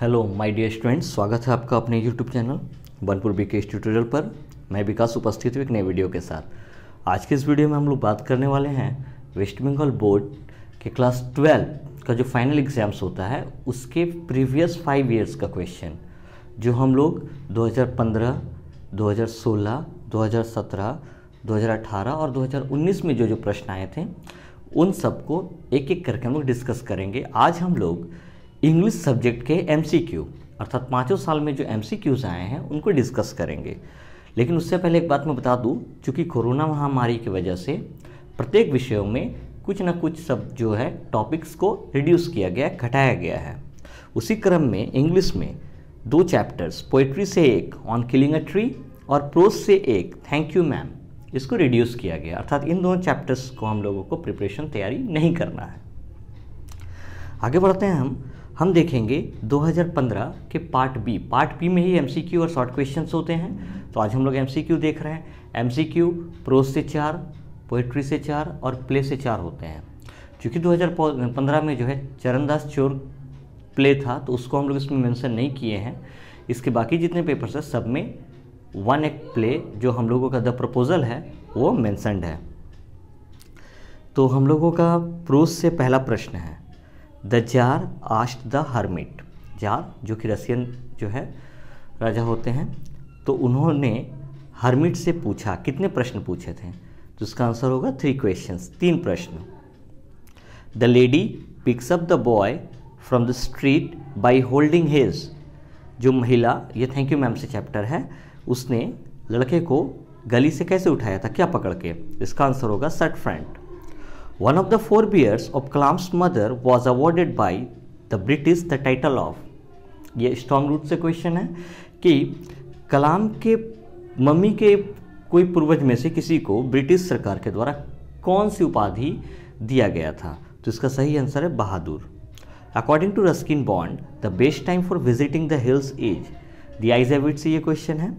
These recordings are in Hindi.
हेलो माय डियर स्टूडेंट्स स्वागत है आपका अपने YouTube channel Banpur B K tutorial पर मैं विकास उपस्थित हूँ एक नए वीडियो के साथ आज के इस वीडियो में हम लोग बात करने वाले हैं वेस्ट बंगाल बोर्ड के क्लास ट्वेल्व का जो फाइनल एग्जाम्स होता है उसके प्रीवियस फाइव ईयर्स का क्वेश्चन जो हम लोग दो हज़ार पंद्रह 2018 और दो में जो जो प्रश्न आए थे उन सबको एक एक करके हम लोग डिस्कस करेंगे आज हम लोग इंग्लिश सब्जेक्ट के एम अर्थात पाँचों साल में जो एम आए हैं उनको डिस्कस करेंगे लेकिन उससे पहले एक बात मैं बता दूं चूँकि कोरोना महामारी की वजह से प्रत्येक विषयों में कुछ ना कुछ सब जो है टॉपिक्स को रिड्यूस किया गया घटाया गया है उसी क्रम में इंग्लिश में दो चैप्टर्स पोइट्री से एक ऑन किलिंग अ ट्री और प्रोज से एक थैंक यू मैम इसको रिड्यूस किया गया अर्थात इन दोनों चैप्टर्स को हम लोगों को प्रिपरेशन तैयारी नहीं करना है आगे बढ़ते हैं हम हम देखेंगे 2015 के पार्ट बी पार्ट बी में ही एमसीक्यू और शॉर्ट क्वेश्चंस होते हैं तो आज हम लोग एमसीक्यू देख रहे हैं एमसीक्यू प्रोज से चार पोइट्री से चार और प्ले से चार होते हैं क्योंकि 2015 में जो है चरणदास चोर प्ले था तो उसको हम लोग इसमें मेंशन नहीं किए हैं इसके बाकी जितने पेपर्स हैं सब में वन एक प्ले जो हम लोगों का द प्रपोजल है वो मैंसनड है तो हम लोगों का प्रोज से पहला प्रश्न है the tsar asked the hermit tsar जो कि रसियन जो है राजा होते हैं तो उन्होंने हर्मिट से पूछा कितने प्रश्न पूछे थे तो उसका आंसर होगा थ्री क्वेश्चन तीन प्रश्न the lady picks up the boy from the street by holding his जो महिला ये थैंक यू मैम से चैप्टर है उसने लड़के को गली से कैसे उठाया था क्या पकड़ के इसका आंसर होगा सट friend One of the forebears of Kalam's mother was awarded by the British the title of ये स्ट्रॉन्ग रूट से क्वेश्चन है कि कलाम के मम्मी के कोई पूर्वज में से किसी को ब्रिटिश सरकार के द्वारा कौन सी उपाधि दिया गया था तो इसका सही आंसर है Bahadur according to Ruskin Bond the best time for visiting the hills is the आइजेविट से ये क्वेश्चन है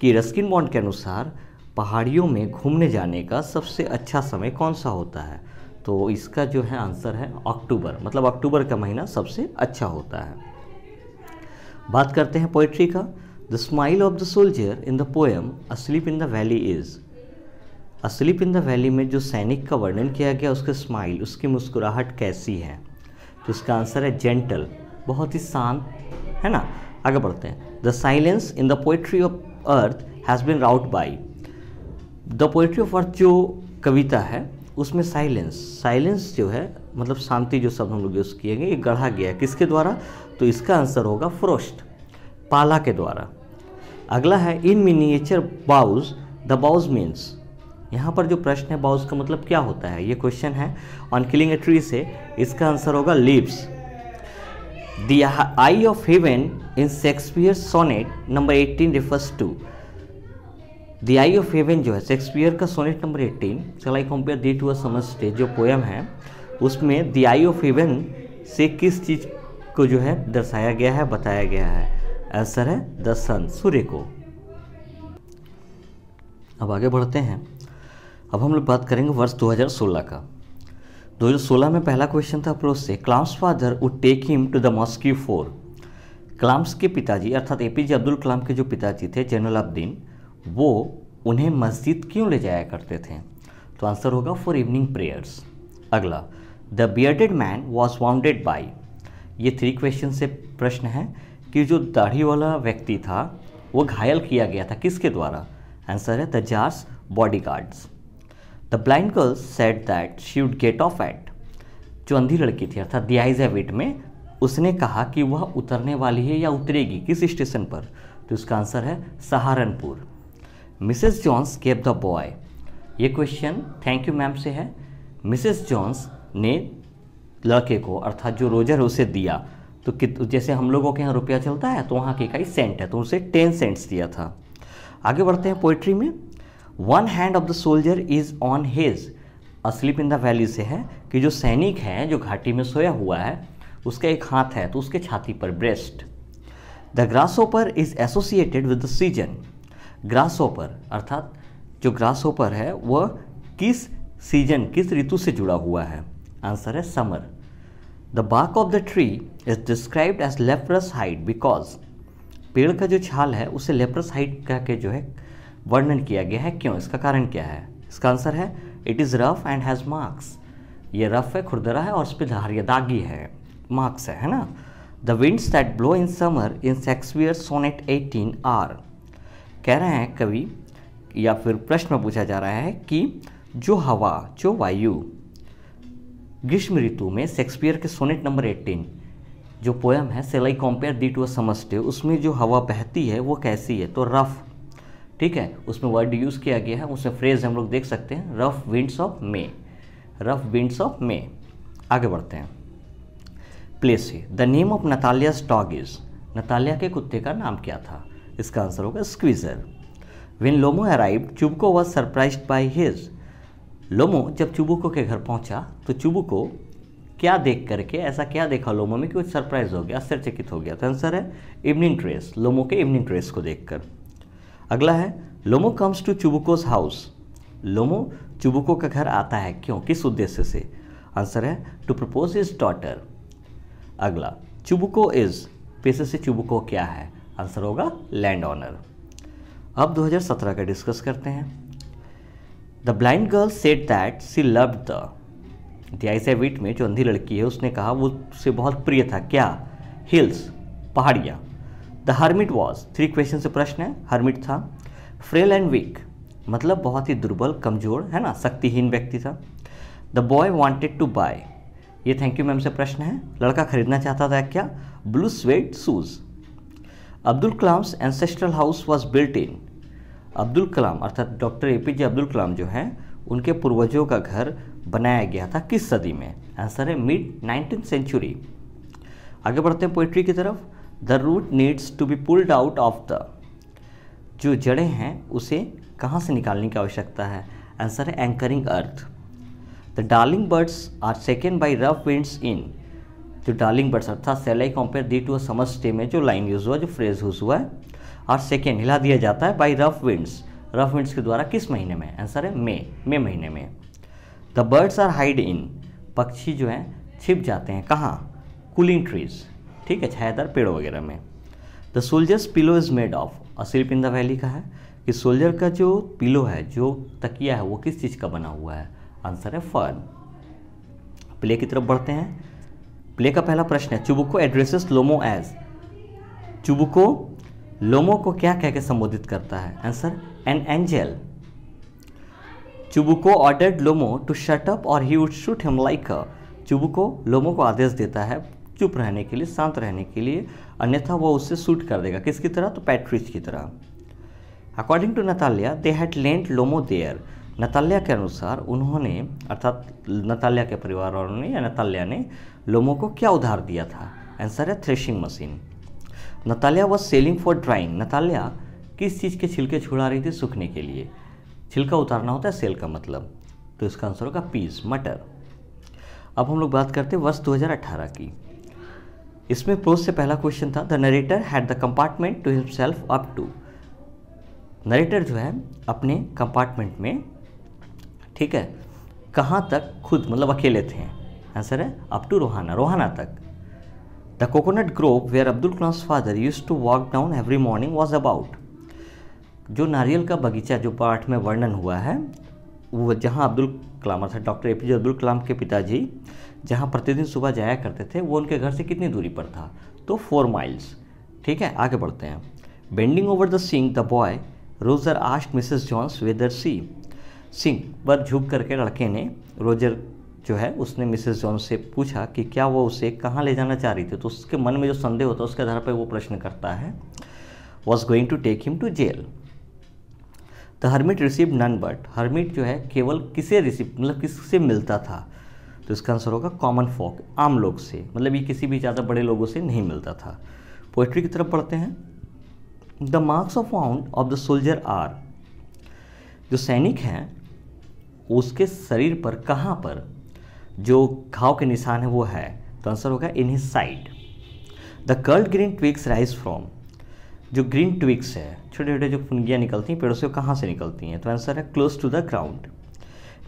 कि रस्किन बॉन्ड के अनुसार पहाड़ियों में घूमने जाने का सबसे अच्छा समय कौन सा होता है तो इसका जो है आंसर है अक्टूबर मतलब अक्टूबर का महीना सबसे अच्छा होता है बात करते हैं पोइट्री का the smile of the soldier in the poem asleep in the valley is asleep in the valley में जो सैनिक का वर्णन किया गया उसके स्माइल उसकी मुस्कुराहट कैसी है तो इसका आंसर है जेंटल बहुत ही शांत है ना आगे बढ़ते हैं the silence in the poetry of earth has been wrought by the poetry of earth जो कविता है उसमें साइलेंस साइलेंस जो है मतलब शांति जो शब्द हम लोग यूज़ गए ये गढ़ा गया किसके द्वारा तो इसका आंसर होगा फ्रोस्ट पाला के द्वारा अगला है in miniature boughs the boughs means यहाँ पर जो प्रश्न है बाउज का मतलब क्या होता है ये क्वेश्चन है ऑन किलिंग ए ट्री से इसका आंसर होगा leaves the eye of heaven in Shakespeare sonnet number eighteen refers to the eye of heaven जो है शेक्सपियर का sonnet number eighteen shall I compare thee to a summer जो पोएम है उसमें द आई ऑफ हेवन से किस चीज़ को जो है दर्शाया गया है बताया गया है आंसर है द सन सूर्य को अब आगे बढ़ते हैं अब हम लोग बात करेंगे वर्ष 2016 का 2016 में पहला क्वेश्चन था अप्रोच से Kalam's father would take him to the mosque for Kalam's के पिताजी अर्थात ए पी जे अब्दुल कलाम के जो पिताजी थे जनरल अब्दीन वो उन्हें मस्जिद क्यों ले जाया करते थे तो आंसर होगा फॉर इवनिंग प्रेयर्स अगला the bearded man was wounded by ये थ्री क्वेश्चन से प्रश्न है कि जो दाढ़ी वाला व्यक्ति था वो घायल किया गया था किसके द्वारा आंसर है the tsar's bodyguards the blind girls said that she would get off at जो अंधी लड़की थी अर्थात दी आइज एवेट में उसने कहा कि वह उतरने वाली है या उतरेगी किस स्टेशन पर तो इसका आंसर है Saharanpur Mrs Jones kept the boy ये क्वेश्चन थैंक यू मैम से है मिसेस जॉन्स ने लड़के को अर्थात जो रोजर है उसे दिया तो कित जैसे हम लोगों के यहाँ रुपया चलता है तो वहाँ की इकाई सेंट है तो उसे टेन सेंट्स दिया था आगे बढ़ते हैं पोइट्री में one hand of the soldier is on his asleep in the valley से है कि जो सैनिक है जो घाटी में सोया हुआ है उसका एक हाथ है तो उसके छाती पर breast the grass grasshopper is associated with the season grasshopper अर्थात जो ग्रास ओपर है वह किस सीजन किस ऋतु से जुड़ा हुआ है आंसर है summer the bark of the tree is described as leprous hide because पेड़ का जो छाल है उसे लेप्रस हाइट कह के जो है वर्णन किया गया है क्यों इसका कारण क्या है इसका आंसर है it is rough and has marks ये रफ है खुरदरा है और उस पर धारिया दागी है मार्क्स है है ना the winds that blow in summer in Shakespeare sonnet eighteen are कह रहे हैं कवि या फिर प्रश्न में पूछा जा रहा है कि जो हवा जो वायु ग्रीष्म ऋतु में शेक्सपियर के सोनेट नंबर 18 जो पोएम है सेलाई कॉम्पेयर दी टू अ उसमें जो हवा बहती है वो कैसी है तो रफ़ ठीक है उसमें वर्ड यूज़ किया गया है उसमें फ्रेज हम लोग देख सकते हैं rough winds of May rough winds of May आगे बढ़ते हैं place the name of Natalia dog is Natalia के कुत्ते का नाम क्या था इसका आंसर होगा squeezer when Lomov arrive Chubukov was surprised by his Lomov जब चुबुको के घर पहुंचा तो चुबुको क्या देख करके ऐसा क्या देखा लोमो में कि वो सरप्राइज हो गया आश्चर्यचकित हो गया तो आंसर है इवनिंग ड्रेस लोमो के इवनिंग ड्रेस को देखकर अगला है Lomov comes to Chubukov's house Lomov Chubukov का घर आता है क्यों किस उद्देश्य से आंसर है टू प्रपोज इज डॉटर अगला चुबुको इज पेशे से चुबुको क्या है आंसर होगा लैंड ऑनर अब 2017 का डिस्कस करते हैं the blind girl said that she love the the wit में जो अंधी लड़की है उसने कहा वो उससे बहुत प्रिय था क्या हिल्स पहाड़ियाँ the hermit was three question से प्रश्न है हर्मिट था फ्रेल एंड वीक मतलब बहुत ही दुर्बल कमजोर है ना शक्तिहीन व्यक्ति था the boy wanted to buy ये थैंक यू मैम से प्रश्न है लड़का खरीदना चाहता था क्या blue suede shoes Abdul Kalam's ancestral house was built in Abdul Kalam अर्थात doctor A P J Abdul Kalam जो हैं उनके पूर्वजों का घर बनाया गया था किस सदी में आंसर है मिड नाइनटीन सेंचुरी आगे बढ़ते हैं पोइट्री की तरफ the root needs to be pulled out of the जो जड़ें हैं उसे कहाँ से निकालने की आवश्यकता है आंसर है anchoring earth the darling birds are shaken by rough winds in जो तो डार्लिंग बर्ड्स अर्थात shall I compare thee to a summer day में जो लाइन यूज़ हुआ जो फ्रेज यूज़ हुआ है और सेकेंड हिला दिया जाता है by rough winds rough winds के द्वारा किस महीने में आंसर है मे मे महीने में the birds are hide in पक्षी जो हैं छिप जाते हैं कहाँ कूलिंग ट्रीज ठीक है छायादार पेड़ों वगैरह में the soldier's pillow is made of असिल सिर्फ इन द वैली का है कि सोल्जर का जो पिलो है जो तकिया है वो किस चीज़ का बना हुआ है आंसर है फर्न प्ले की तरफ बढ़ते हैं प्ले का पहला प्रश्न है चुबुको एड्रेसेस लोमो एज चुबुको लोमो को क्या कहकर संबोधित करता है answer an angel Chubukov ordered Lomov to shut up और he would shoot him like a Chubukov Lomov को आदेश देता है चुप रहने के लिए शांत रहने के लिए अन्यथा वह उससे शूट कर देगा किसकी तरह तो पैट्रिज की तरह according to Natalia they had lent Lomov there Natalya के अनुसार उन्होंने अर्थात नताल्या के परिवार वालों ने या नताल्या ने लोमो को क्या उधार दिया था आंसर है थ्रेशिंग मशीन नताल्या व सेलिंग फॉर ड्राइंग नताल्या किस चीज़ के छिलके छुड़ा रही थी सूखने के लिए छिलका उतारना होता है सेल का मतलब तो इसका आंसर होगा पीस मटर अब हम लोग बात करते हैं वर्ष 2018 की इसमें प्रोज से पहला क्वेश्चन था the narrator had the compartment to himself up to narrator जो है अपने कंपार्टमेंट में ठीक है कहाँ तक खुद मतलब अकेले थे आंसर है अप टू रोहाना रोहाना तक the coconut grove where Abdul Kalam's father used to walk down every morning was about जो नारियल का बगीचा जो पाठ में वर्णन हुआ है वो जहाँ अब्दुल कलाम अर्थात doctor A P J Abdul Kalam के पिताजी जहाँ प्रतिदिन सुबह जाया करते थे वो उनके घर से कितनी दूरी पर था तो फोर माइल्स ठीक है आगे बढ़ते हैं bending over the sink the boy Roger asked Mrs Jones whether सी सिंह पर झुक करके लड़के ने रोजर जो है उसने मिसेस जॉन से पूछा कि क्या वो उसे कहाँ ले जाना चाह रही थी तो उसके मन में जो संदेह होता है उसके आधार पर वो प्रश्न करता है was going to take him to jail the hermit receive none but hermit जो है केवल किसे रिसीव मतलब किससे मिलता था तो इसका आंसर होगा कॉमन फॉक आम लोग से मतलब ये किसी भी ज़्यादा बड़े लोगों से नहीं मिलता था पोइट्री की तरफ पढ़ते हैं the marks of wound of the soldier are जो सैनिक हैं उसके शरीर पर कहाँ पर जो घाव के निशान है वो है तो आंसर होगा in his side the curled green twigs rise from जो ग्रीन ट्विक्स है छोटे छोटे जो फुनगियाँ निकलती हैं पेड़ों से कहाँ से निकलती हैं तो आंसर है close to the ground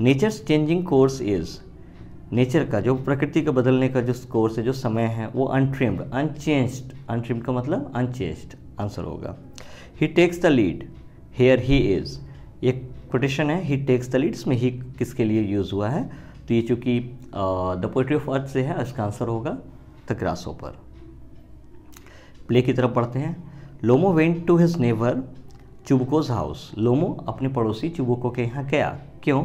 nature changing course is nature का जो प्रकृति का बदलने का जो कोर्स है जो समय है वो अनट्रिम्ड अनचेंज्ड अनट्रिम्ड का मतलब अनचेंज्ड आंसर होगा he takes the lead here he is ये कोटेशन है ही टेक्स द लीड इसमें ही किसके लिए यूज़ हुआ है तो ये चूंकि द पोइट्री ऑफ अर्थ से है इसका आंसर होगा द ग्रास ओपर प्ले की तरफ पढ़ते हैं Lomov went to his neighbour Chubukov's house Lomov अपने पड़ोसी चुबको के यहाँ गया क्यों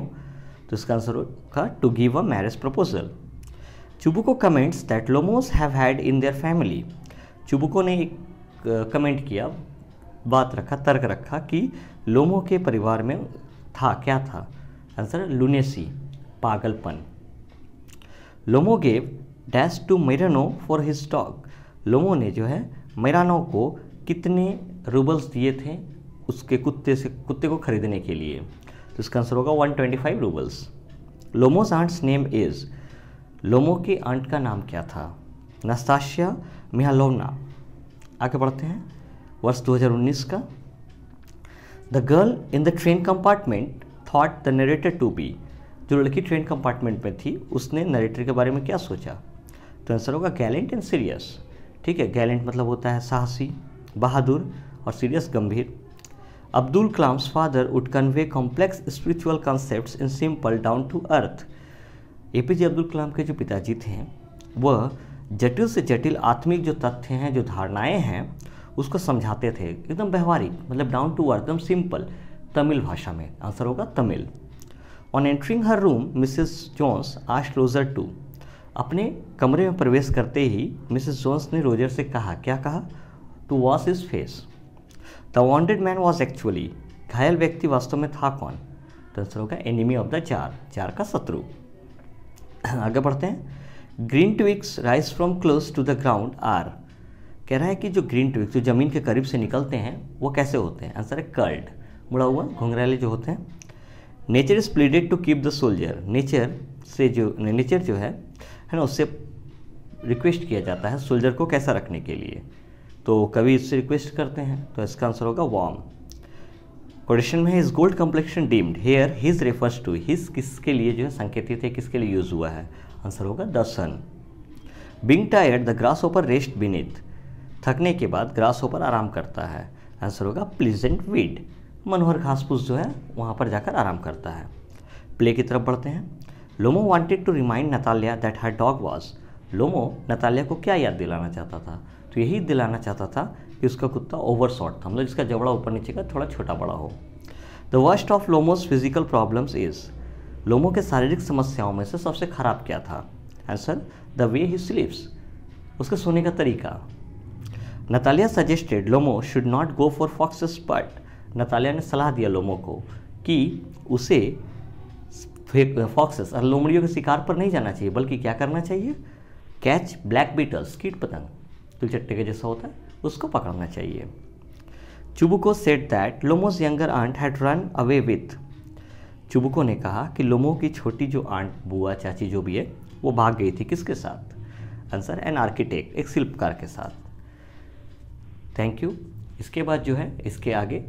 तो इसका आंसर होगा to give a marriage proposal Chubukov comments that Lomovs have had in their family Chubukov ने एक कमेंट किया बात रखा तर्क रखा कि लोमो के परिवार में था क्या था आंसर लुनेसी पागलपन लोमो गेव डैश टू मेरानो फॉर हिज स्टॉक लोमो ने जो है मेरानो को कितने रूबल्स दिए थे उसके कुत्ते से कुत्ते को खरीदने के लिए तो इसका आंसर होगा 125 twenty five roubles Lomov's aunt's name is Lomov के आंट का नाम क्या था नस्ताशिया मिहालोवना आगे बढ़ते हैं वर्ष 2019 का the girl in the train compartment thought the narrator to be जो लड़की ट्रेन कंपार्टमेंट में थी उसने नरेटर के बारे में क्या सोचा तो आंसर होगा गैलेंट एंड सीरियस ठीक है गैलेंट मतलब होता है साहसी बहादुर और सीरियस गंभीर Abdul Kalam's father would convey complex spiritual concept in simple down to earth A P J Abdul Kalam के जो पिताजी थे वह जटिल से जटिल आत्मिक जो तथ्य हैं जो धारणाएं हैं उसको समझाते थे एकदम व्यवहारिक मतलब डाउन टू अर्थ एकदम सिंपल तमिल भाषा में आंसर होगा Tamil on entering her room Mrs Jones आज क्लोजर टू अपने कमरे में प्रवेश करते ही मिसेस जोन्स ने रोजर से कहा क्या कहा to wash his face the wanted man was actually घायल व्यक्ति वास्तव में था कौन तो आंसर होगा एनिमी ऑफ द चार चार का शत्रु आगे बढ़ते हैं green twigs rise from close to the ground are कह रहा है कि जो ग्रीन ट्विक्स जो ज़मीन के करीब से निकलते हैं वो कैसे होते हैं आंसर है कर्ल्ड मुड़ा हुआ घुंघराले जो होते हैं nature is pleaded to keep the soldier nature से जो नेचर जो है है ना उससे रिक्वेस्ट किया जाता है सोल्जर को कैसा रखने के लिए तो कभी इससे रिक्वेस्ट करते हैं तो इसका आंसर होगा वार्म क्वेश्चन में is gold complexion deemed here his refers to his किसके लिए जो है संकेतित है किसके लिए यूज हुआ है आंसर होगा the sun being tired the grass upper rest beneath थकने के बाद ग्रास होपर आराम करता है आंसर होगा प्लीजेंट वीड मनोहर घास फूस जो है वहाँ पर जाकर आराम करता है प्ले की तरफ बढ़ते हैं Lomov wanted to remind Natalia that her dog was Lomov Natalia को क्या याद दिलाना चाहता था तो यही दिलाना चाहता था कि उसका कुत्ता ओवर शॉर्ट था मतलब इसका जबड़ा ऊपर नीचे का थोड़ा छोटा बड़ा हो the worst of Lomov's physical problems is Lomov के शारीरिक समस्याओं में से सबसे खराब क्या था आंसर द वे ही स्लीप्स उसके सोने का तरीका Natalia suggested Lomo should not go for foxes but Natalia ने सलाह दिया लोमो को कि उसे फॉक्सेस और लोमड़ियों के शिकार पर नहीं जाना चाहिए बल्कि क्या करना चाहिए कैच ब्लैक बीटल्स कीट पतंग तुलचट्टे के जैसा होता है उसको पकड़ना चाहिए Chubukov said that Lomov's younger aunt had run away with Chubukov ने कहा कि लोमो की छोटी जो आंट बुआ चाची जो भी है वो भाग गई थी किसके साथ आंसर एन आर्किटेक्ट एक शिल्पकार के साथ थैंक यू इसके बाद जो है इसके आगे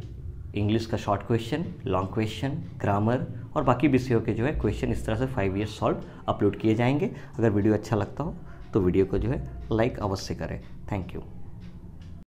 इंग्लिश का short question long question grammar और बाकी विषयों के जो है क्वेश्चन इस तरह से फाइव ईयर सॉल्व अपलोड किए जाएंगे अगर वीडियो अच्छा लगता हो तो वीडियो को जो है लाइक अवश्य करें थैंक यू